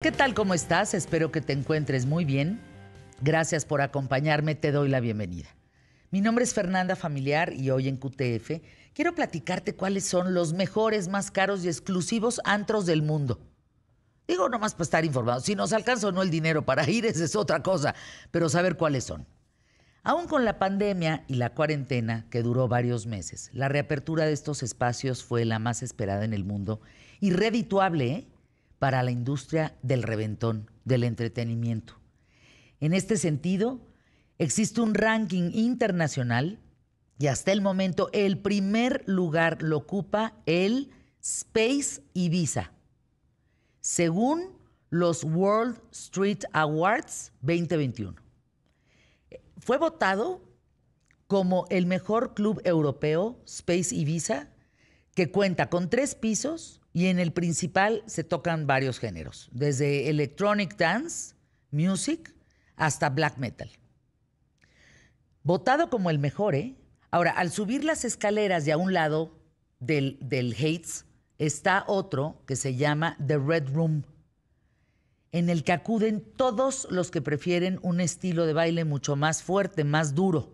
¿Qué tal? ¿Cómo estás? Espero que te encuentres muy bien. Gracias por acompañarme, te doy la bienvenida. Mi nombre es Fernanda Familiar y hoy en QTF quiero platicarte cuáles son los mejores, más caros y exclusivos antros del mundo. Digo nomás para estar informado, si nos alcanza o no el dinero para ir, esa es otra cosa, pero saber cuáles son. Aún con la pandemia y la cuarentena, que duró varios meses, la reapertura de estos espacios fue la más esperada en el mundo y redituable, ¿eh? para la industria del reventón, del entretenimiento. En este sentido, existe un ranking internacional y hasta el momento el primer lugar lo ocupa el Space Ibiza. Según los World Street Awards 2021. Fue votado como el mejor club europeo Space Ibiza, que cuenta con tres pisos, y en el principal se tocan varios géneros, desde electronic dance, music, hasta black metal. Votado como el mejor, ¿eh? Ahora, al subir las escaleras de a un lado del, del Hates, está otro que se llama The Red Room, en el que acuden todos los que prefieren un estilo de baile mucho más fuerte, más duro,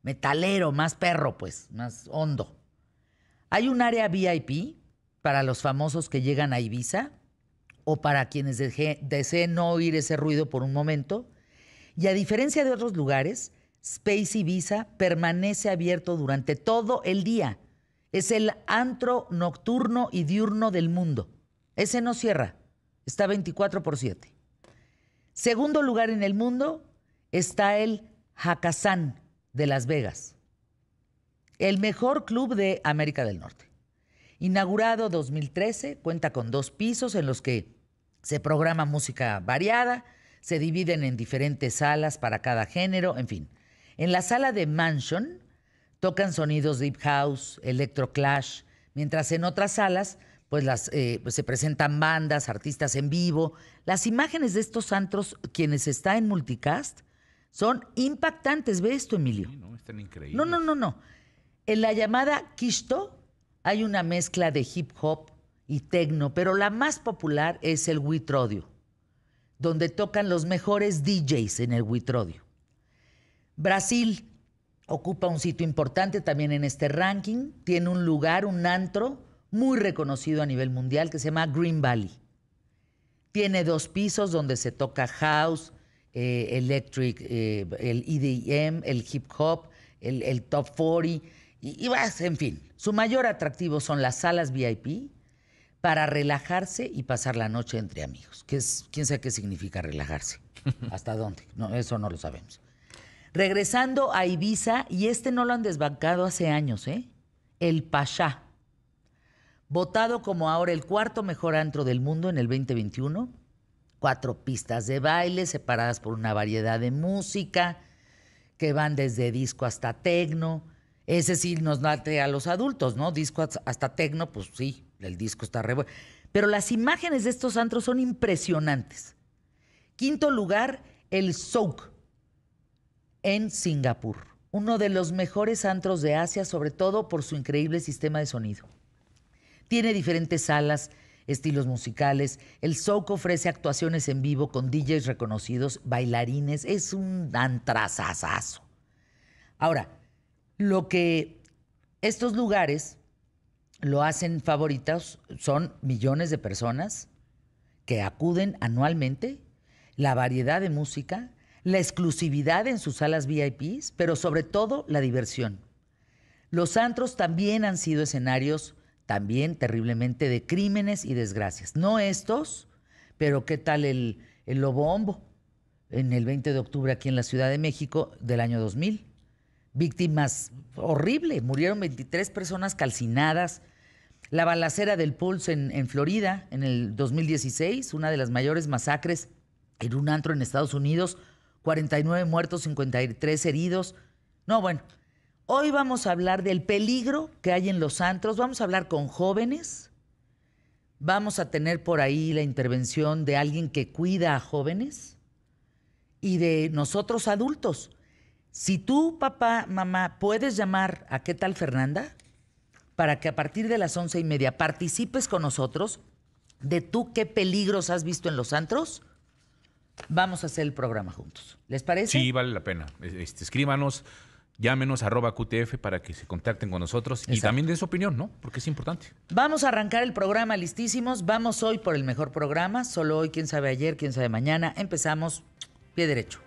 metalero, más perro, pues, más hondo. Hay un área VIP para los famosos que llegan a Ibiza o para quienes deseen no oír ese ruido por un momento. Y a diferencia de otros lugares, Space Ibiza permanece abierto durante todo el día. Es el antro nocturno y diurno del mundo. Ese no cierra, está 24 por 7. Segundo lugar en el mundo está el Hakazán de Las Vegas, el mejor club de América del Norte. Inaugurado 2013, cuenta con dos pisos en los que se programa música variada, se dividen en diferentes salas para cada género, en fin. En la sala de Mansion tocan sonidos deep house, Clash, mientras en otras salas pues las, eh, pues se presentan bandas, artistas en vivo. Las imágenes de estos antros, quienes están en multicast, son impactantes. Ve esto, Emilio. no, No, no, no, En la llamada Quisto, hay una mezcla de hip hop y techno, pero la más popular es el Witrodio, donde tocan los mejores DJs en el Witrodio. Brasil ocupa un sitio importante también en este ranking, tiene un lugar, un antro muy reconocido a nivel mundial que se llama Green Valley. Tiene dos pisos donde se toca house, eh, electric, eh, el EDM, el hip hop, el, el top 40 y, vas, en fin, su mayor atractivo son las salas VIP para relajarse y pasar la noche entre amigos. es, ¿Quién sabe qué significa relajarse? ¿Hasta dónde? eso no lo sabemos. Regresando a Ibiza, y este no lo han desbancado hace años, ¿eh? El Pashá. Votado como ahora el cuarto mejor antro del mundo en el 2021. Cuatro pistas de baile separadas por una variedad de música que van desde disco hasta tecno ese sí nos late a los adultos, ¿no? Disco hasta tecno, pues sí, el disco está re bueno. Pero las imágenes de estos antros son impresionantes. Quinto lugar, el Souk en Singapur. Uno de los mejores antros de Asia, sobre todo por su increíble sistema de sonido. Tiene diferentes salas, estilos musicales. El Souk ofrece actuaciones en vivo con DJs reconocidos, bailarines. Es un antrasazazo. Ahora, lo que estos lugares lo hacen favoritos son millones de personas que acuden anualmente, la variedad de música, la exclusividad en sus salas VIPs, pero sobre todo la diversión. Los antros también han sido escenarios también terriblemente de crímenes y desgracias. No estos, pero qué tal el, el en el 20 de octubre aquí en la Ciudad de México del año 2000 víctimas horrible. Murieron 23 personas calcinadas. La balacera del Pulse en, Florida en el 2016, una de las mayores masacres en un antro en Estados Unidos. 49 muertos, 53 heridos. No, bueno. Hoy vamos a hablar del peligro que hay en los antros. Vamos a hablar con jóvenes. Vamos a tener por ahí la intervención de alguien que cuida a jóvenes y de nosotros adultos si tú, papá, mamá, puedes llamar a qué tal Fernanda para que a partir de las once y media participes con nosotros de tú qué peligros has visto en los antros, vamos a hacer el programa juntos. ¿Les parece? Sí, vale la pena. Este, escríbanos llámenos arroba QTF para que se contacten con nosotros y también den su opinión, ¿no? Porque es importante. Vamos a arrancar el programa listísimos. Vamos hoy por el mejor programa. Solo hoy, quién sabe ayer, quién sabe mañana. Empezamos pie derecho.